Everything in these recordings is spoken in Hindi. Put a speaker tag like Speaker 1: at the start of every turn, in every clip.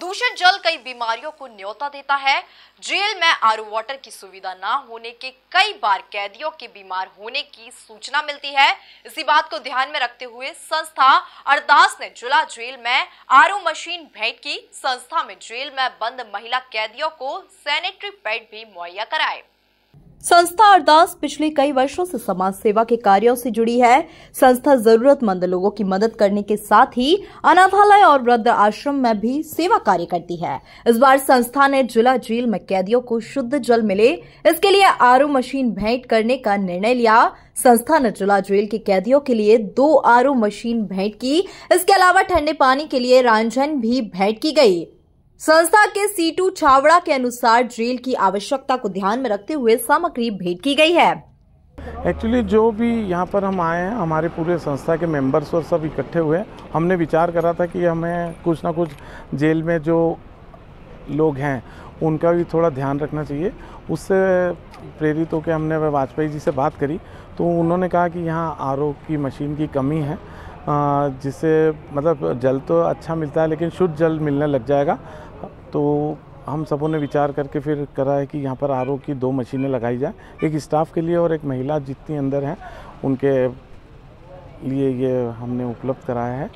Speaker 1: दूषित जल कई बीमारियों को न्योता देता है जेल में आर वाटर की सुविधा ना होने के कई बार कैदियों के बीमार होने की सूचना मिलती है इसी बात को ध्यान में रखते हुए संस्था अरदास ने जिला जेल में आर मशीन भेंट की संस्था में जेल में बंद महिला कैदियों को सैनिटरी पैड भी मुहैया कराए संस्था अरदास पिछले कई वर्षों से समाज सेवा के कार्यों से जुड़ी है संस्था जरूरतमंद लोगों की मदद करने के साथ ही अनाथालय और वृद्ध आश्रम में भी सेवा कार्य करती है इस बार संस्था ने जिला जेल में कैदियों को शुद्ध जल मिले इसके लिए आर मशीन भेंट करने का निर्णय लिया संस्था ने जिला जेल के कैदियों के लिए दो आर मशीन भेंट की इसके अलावा ठंडे पानी के लिए रांझन भी भेंट की गई संस्था के सीटू छावड़ा के अनुसार जेल की आवश्यकता को ध्यान में रखते हुए सामग्री भेंट की गई है
Speaker 2: एक्चुअली जो भी यहाँ पर हम आए हैं हमारे पूरे संस्था के मेंबर्स और सब इकट्ठे हुए हमने विचार करा था कि हमें कुछ ना कुछ जेल में जो लोग हैं उनका भी थोड़ा ध्यान रखना चाहिए उससे प्रेरित होकर हमने वाजपेयी जी से बात करी तो उन्होंने कहा कि यहाँ आर की मशीन की कमी है जिससे मतलब जल तो अच्छा मिलता है लेकिन शुद्ध जल मिलने लग जाएगा तो हम सबों ने विचार करके फिर करा है कि यहाँ पर आर की दो मशीनें लगाई जाए एक स्टाफ के लिए और एक महिला जितनी अंदर हैं उनके लिए ये हमने उपलब्ध कराया है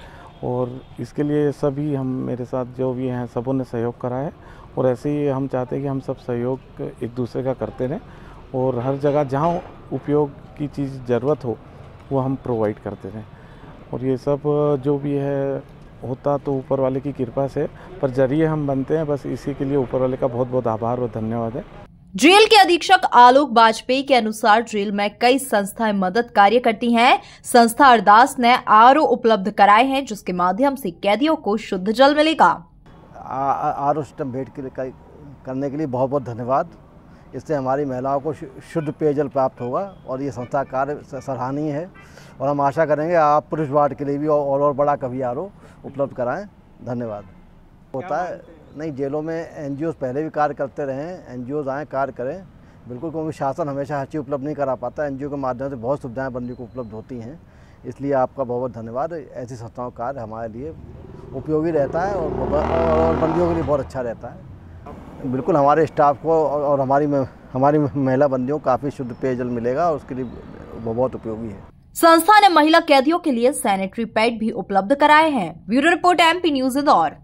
Speaker 2: और इसके लिए सभी हम मेरे साथ जो भी हैं सबों ने सहयोग करा है और ऐसे ही हम चाहते हैं कि हम सब सहयोग एक दूसरे का करते रहें और हर जगह जहाँ उपयोग की चीज़ ज़रूरत हो वो हम प्रोवाइड करते रहें और ये सब जो भी है होता तो ऊपर वाले की कृपा से पर जरिए हम बनते हैं बस इसी के लिए ऊपर वाले का बहुत बहुत आभार और धन्यवाद है
Speaker 1: जेल के अधीक्षक आलोक वाजपेयी के अनुसार जेल में कई संस्थाएं मदद कार्य करती हैं संस्था अरदास ने आर उपलब्ध कराए हैं जिसके माध्यम से कैदियों को शुद्ध जल मिलेगा
Speaker 3: आर ओ स्टम्प भेंट करने के लिए बहुत बहुत धन्यवाद इससे हमारी महिलाओं को शुद्ध पेयजल प्राप्त होगा और ये संस्था कार्य सराहनीय है और हम आशा करेंगे आप पुरुष वार्ड के लिए भी और और बड़ा कभी आर उपलब्ध कराएं धन्यवाद होता है नहीं जेलों में एन पहले भी कार्य करते रहे हैं एन आएँ कार्य करें बिल्कुल क्योंकि शासन हमेशा हर चीज़ उपलब्ध नहीं करा पाता एन के माध्यम से बहुत सुविधाएँ बंदी को उपलब्ध होती हैं इसलिए आपका बहुत बहुत धन्यवाद ऐसी संस्थाओं का कार्य हमारे लिए उपयोगी रहता है और बंदियों के लिए बहुत अच्छा रहता है बिल्कुल हमारे स्टाफ को और हमारी हमारी महिला बंदियों को काफ़ी शुद्ध पेयजल मिलेगा और उसके लिए वो बहुत उपयोगी है
Speaker 1: संस्था ने महिला कैदियों के लिए सैनिटरी पैड भी उपलब्ध कराए हैं bureau report MP news Indore